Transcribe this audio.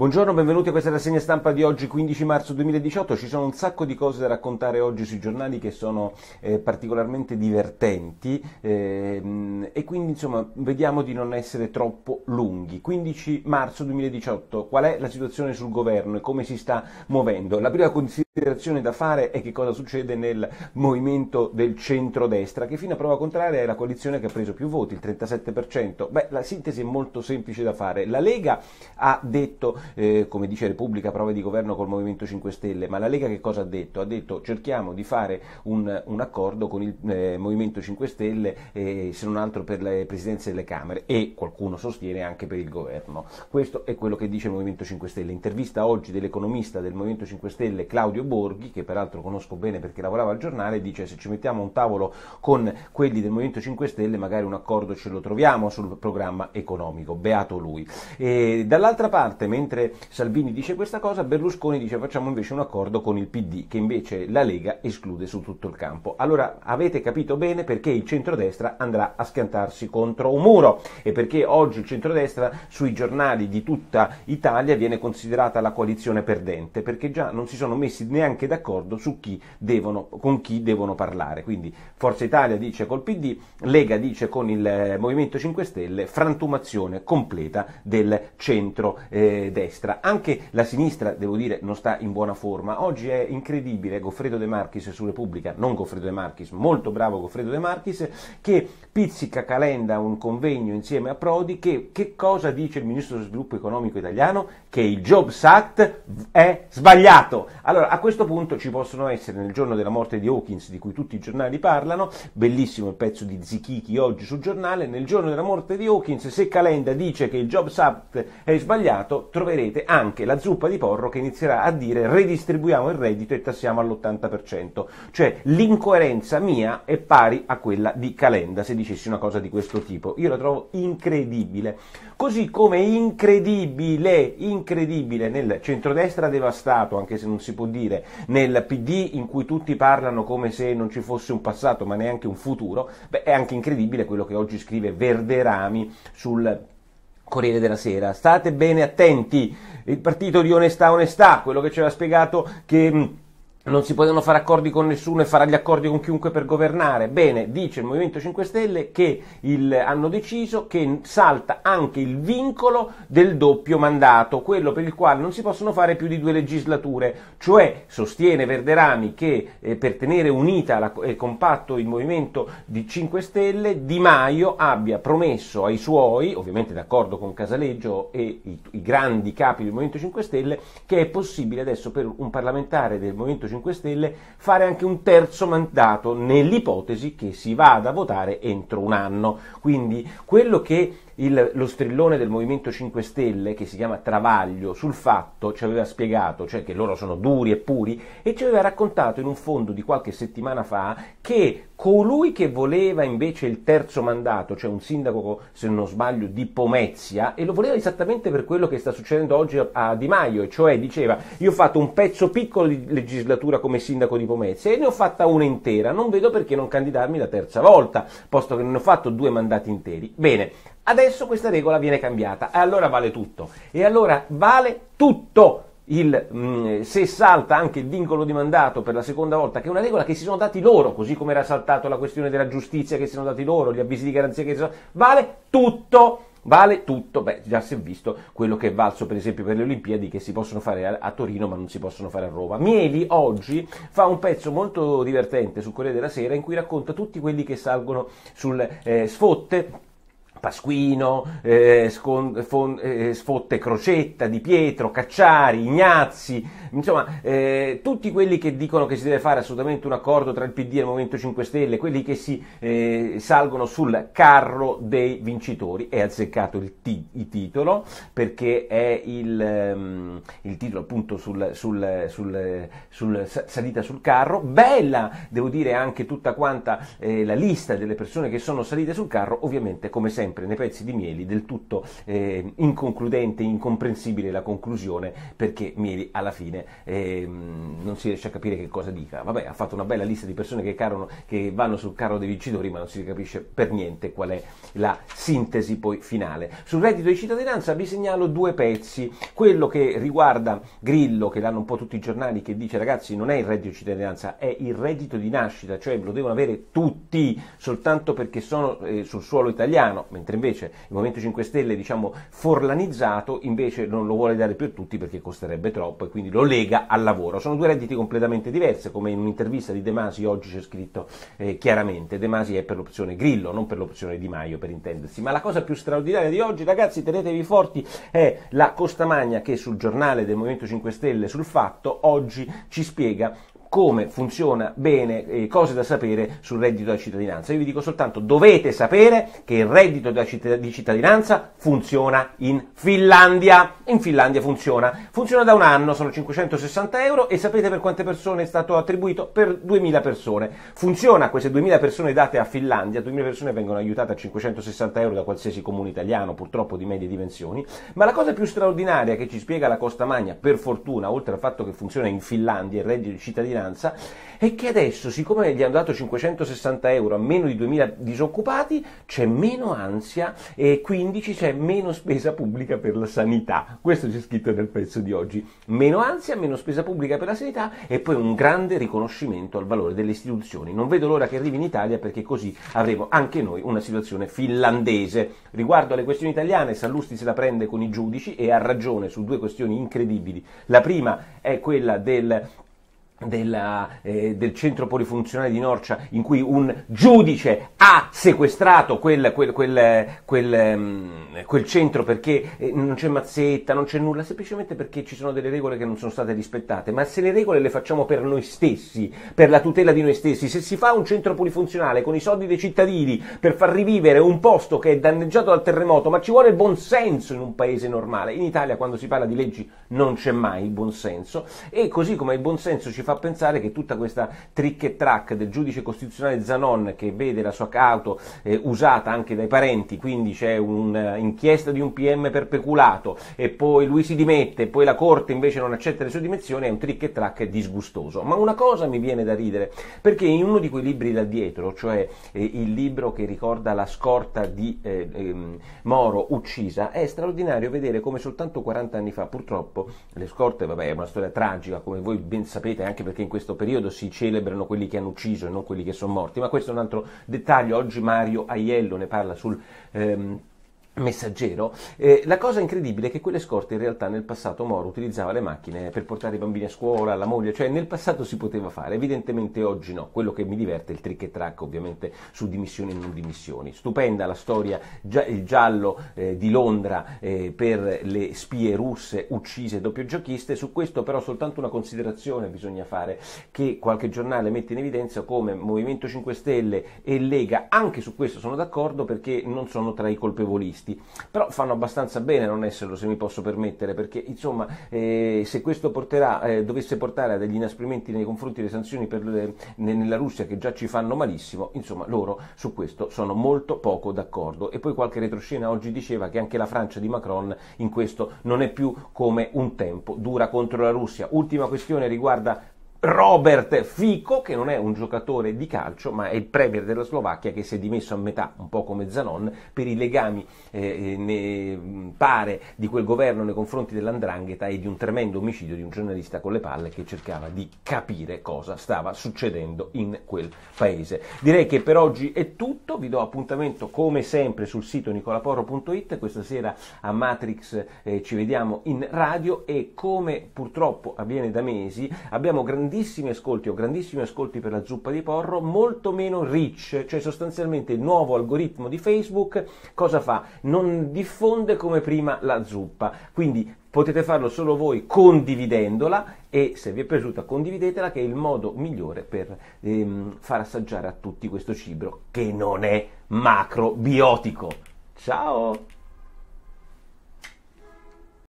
Buongiorno, benvenuti a questa rassegna stampa di oggi 15 marzo 2018. Ci sono un sacco di cose da raccontare oggi sui giornali che sono eh, particolarmente divertenti ehm, e quindi insomma vediamo di non essere troppo lunghi. 15 marzo 2018, qual è la situazione sul governo e come si sta muovendo? considerazione da fare è che cosa succede nel movimento del centrodestra, che fino a prova contraria è la coalizione che ha preso più voti, il 37%. Beh, la sintesi è molto semplice da fare. La Lega ha detto, eh, come dice Repubblica, prove di governo col Movimento 5 Stelle, ma la Lega che cosa ha detto? Ha detto cerchiamo di fare un, un accordo con il eh, Movimento 5 Stelle, eh, se non altro per le presidenze delle Camere e qualcuno sostiene anche per il governo. Questo è quello che dice il Movimento 5 Stelle. Intervista oggi dell'economista del Movimento 5 Stelle Claudio Borghi, che peraltro conosco bene perché lavorava al giornale, dice se ci mettiamo a un tavolo con quelli del Movimento 5 Stelle magari un accordo ce lo troviamo sul programma economico, beato lui. E dall'altra parte, mentre Salvini dice questa cosa, Berlusconi dice facciamo invece un accordo con il PD, che invece la Lega esclude su tutto il campo. Allora avete capito bene perché il centrodestra andrà a schiantarsi contro un muro e perché oggi il centrodestra sui giornali di tutta Italia viene considerata la coalizione perdente, perché già non si sono messi neanche d'accordo chi devono, con chi devono parlare. Quindi Forza Italia dice col PD, Lega dice con il eh, Movimento 5 Stelle, frantumazione completa del centro-destra. Eh, Anche la sinistra, devo dire, non sta in buona forma. Oggi è incredibile Goffredo De Marchis su Repubblica, non Goffredo De Marchis, molto bravo Goffredo De Marchis, che pizzica Calenda un convegno insieme a Prodi che, che cosa dice il Ministro dello Sviluppo Economico italiano? Che il Jobs Act è sbagliato. Allora, questo punto ci possono essere nel giorno della morte di Hawkins, di cui tutti i giornali parlano, bellissimo il pezzo di Zichichi oggi sul giornale, nel giorno della morte di Hawkins, se Calenda dice che il Jobs Act è sbagliato, troverete anche la zuppa di porro che inizierà a dire redistribuiamo il reddito e tassiamo all'80%, cioè l'incoerenza mia è pari a quella di Calenda se dicessi una cosa di questo tipo. Io la trovo incredibile. Così come incredibile, incredibile nel centrodestra devastato, anche se non si può dire dire, nel PD in cui tutti parlano come se non ci fosse un passato ma neanche un futuro, beh, è anche incredibile quello che oggi scrive Verderami sul Corriere della Sera. State bene attenti, il partito di onestà onestà, quello che ci aveva spiegato che non si potevano fare accordi con nessuno e farà gli accordi con chiunque per governare. Bene, dice il Movimento 5 Stelle che il, hanno deciso che salta anche il vincolo del doppio mandato, quello per il quale non si possono fare più di due legislature, cioè sostiene Verderami che eh, per tenere unita e eh, compatto il Movimento di 5 Stelle Di Maio abbia promesso ai suoi, ovviamente d'accordo con Casaleggio e i, i grandi capi del Movimento 5 Stelle, che è possibile adesso per un parlamentare del Movimento 5 Stelle 5 Stelle fare anche un terzo mandato nell'ipotesi che si vada a votare entro un anno. Quindi quello che il, lo strillone del Movimento 5 Stelle, che si chiama Travaglio, sul fatto ci aveva spiegato, cioè che loro sono duri e puri, e ci aveva raccontato in un fondo di qualche settimana fa che colui che voleva invece il terzo mandato, cioè un sindaco, se non sbaglio, di Pomezia, e lo voleva esattamente per quello che sta succedendo oggi a Di Maio, cioè diceva io ho fatto un pezzo piccolo di legislatura come sindaco di Pomezia e ne ho fatta una intera, non vedo perché non candidarmi la terza volta, posto che ne ho fatto due mandati interi. Bene, Adesso questa regola viene cambiata e allora vale tutto. E allora vale tutto. Il, mh, mm, se salta anche il vincolo di mandato per la seconda volta, che è una regola che si sono dati loro, così come era saltato la questione della giustizia che si sono dati loro, gli avvisi di garanzia che si sono dati, vale tutto. Vale tutto, beh già si è visto quello che è valso per esempio per le Olimpiadi che si possono fare a, Torino ma non si possono fare a Roma. Mieli oggi fa un pezzo molto divertente su Corriere della Sera in cui racconta tutti quelli che salgono sul eh, sfotte Pasquino, eh, fon, eh, Sfotte Crocetta, Di Pietro, Cacciari, Ignazzi, insomma eh, tutti quelli che dicono che si deve fare assolutamente un accordo tra il PD e il Movimento 5 Stelle, quelli che si eh, salgono sul carro dei vincitori. È azzeccato il, t- il titolo perché è il, um, il titolo appunto sul, sul, sul, sul, salita sul carro. Bella, devo dire, anche tutta quanta eh, la lista delle persone che sono salite sul carro, ovviamente come sempre sempre nei pezzi di Mieli del tutto eh, inconcludente, incomprensibile la conclusione perché Mieli alla fine eh, non si riesce a capire che cosa dica. Vabbè, ha fatto una bella lista di persone che, carano, che vanno sul carro dei vincitori ma non si capisce per niente qual è la sintesi poi finale. Sul reddito di cittadinanza vi segnalo due pezzi, quello che riguarda Grillo che l'hanno un po' tutti i giornali che dice ragazzi non è il reddito di cittadinanza, è il reddito di nascita, cioè lo devono avere tutti soltanto perché sono eh, sul suolo italiano, mentre invece il Movimento 5 Stelle, diciamo, forlanizzato, invece non lo vuole dare più a tutti perché costerebbe troppo e quindi lo lega al lavoro. Sono due redditi completamente diversi, come in un'intervista di De Masi oggi c'è scritto eh, chiaramente, De Masi è per l'opzione Grillo, non per l'opzione Di Maio per intendersi, ma la cosa più straordinaria di oggi, ragazzi, tenetevi forti, è la Costamagna che sul giornale del Movimento 5 Stelle, sul fatto, oggi ci spiega come funziona bene e eh, cose da sapere sul reddito della cittadinanza. Io vi dico soltanto dovete sapere che il reddito di cittadinanza funziona in Finlandia. In Finlandia funziona. Funziona da un anno, sono 560 euro e sapete per quante persone è stato attribuito? Per 2000 persone. Funziona queste 2000 persone date a Finlandia, 2000 persone vengono aiutate a 560 euro da qualsiasi comune italiano, purtroppo di medie dimensioni, ma la cosa più straordinaria che ci spiega la Costa Magna, per fortuna, oltre al fatto che funziona in Finlandia il reddito di cittadinanza, cittadinanza e che adesso, siccome gli hanno dato 560 euro a meno di 2.000 disoccupati, c'è meno ansia e quindi c'è meno spesa pubblica per la sanità. Questo c'è scritto nel pezzo di oggi. Meno ansia, meno spesa pubblica per la sanità e poi un grande riconoscimento al valore delle istituzioni. Non vedo l'ora che arrivi in Italia perché così avremo anche noi una situazione finlandese. Riguardo alle questioni italiane, Sallusti se la prende con i giudici e ha ragione su due questioni incredibili. La prima è quella del della, eh, del centro polifunzionale di Norcia in cui un giudice ha sequestrato quel, quel, quel, mh, ehm, quel, centro perché eh, non c'è mazzetta, non c'è nulla, semplicemente perché ci sono delle regole che non sono state rispettate, ma se le regole le facciamo per noi stessi, per la tutela di noi stessi, se si fa un centro polifunzionale con i soldi dei cittadini per far rivivere un posto che è danneggiato dal terremoto, ma ci vuole il buonsenso in un paese normale, in Italia quando si parla di leggi non c'è mai il buonsenso e così come il buonsenso ci fa fa pensare che tutta questa trick e track del giudice costituzionale Zanon che vede la sua auto eh, usata anche dai parenti, quindi c'è un'inchiesta eh, di un PM per peculato e poi lui si dimette, e poi la corte invece non accetta le sue dimissioni, è un trick e track disgustoso. Ma una cosa mi viene da ridere, perché in uno di quei libri da dietro, cioè eh, il libro che ricorda la scorta di eh, ehm, Moro uccisa, è straordinario vedere come soltanto 40 anni fa, purtroppo, le scorte, vabbè, è una storia tragica, come voi ben sapete, anche anche perché in questo periodo si celebrano quelli che hanno ucciso e non quelli che sono morti, ma questo è un altro dettaglio. Oggi Mario Aiello ne parla sul ehm, messaggero. Eh, la cosa incredibile è che quelle scorte in realtà nel passato Moro utilizzava le macchine per portare i bambini a scuola, la moglie, cioè nel passato si poteva fare, evidentemente oggi no. Quello che mi diverte è il trick e track ovviamente su dimissioni e non dimissioni. Stupenda la storia, gia- il giallo eh, di Londra eh, per le spie russe uccise doppio giochiste, su questo però soltanto una considerazione bisogna fare che qualche giornale mette in evidenza come Movimento 5 Stelle e Lega anche su questo sono d'accordo perché non sono tra i colpevolisti questi, però fanno abbastanza bene non esserlo se mi posso permettere, perché insomma eh, se questo porterà, eh, dovesse portare a degli inasprimenti nei confronti delle sanzioni le, nella Russia che già ci fanno malissimo, insomma loro su questo sono molto poco d'accordo. E poi qualche retroscena oggi diceva che anche la Francia di Macron in questo non è più come un tempo, dura contro la Russia. Ultima questione riguarda Robert Fico, che non è un giocatore di calcio, ma è il premier della Slovacchia che si è dimesso a metà, un po' come Zanon, per i legami, eh, eh ne, pare, di quel governo nei confronti dell'andrangheta e di un tremendo omicidio di un giornalista con le palle che cercava di capire cosa stava succedendo in quel paese. Direi che per oggi è tutto, vi do appuntamento come sempre sul sito nicolaporro.it, questa sera a Matrix eh, ci vediamo in radio e come purtroppo avviene da mesi abbiamo grandissimi grandissimi ascolti o grandissimi ascolti per la zuppa di porro, molto meno reach, cioè sostanzialmente il nuovo algoritmo di Facebook cosa fa? Non diffonde come prima la zuppa, quindi potete farlo solo voi condividendola e se vi è piaciuta condividetela che è il modo migliore per ehm, far assaggiare a tutti questo cibro che non è macrobiotico. Ciao!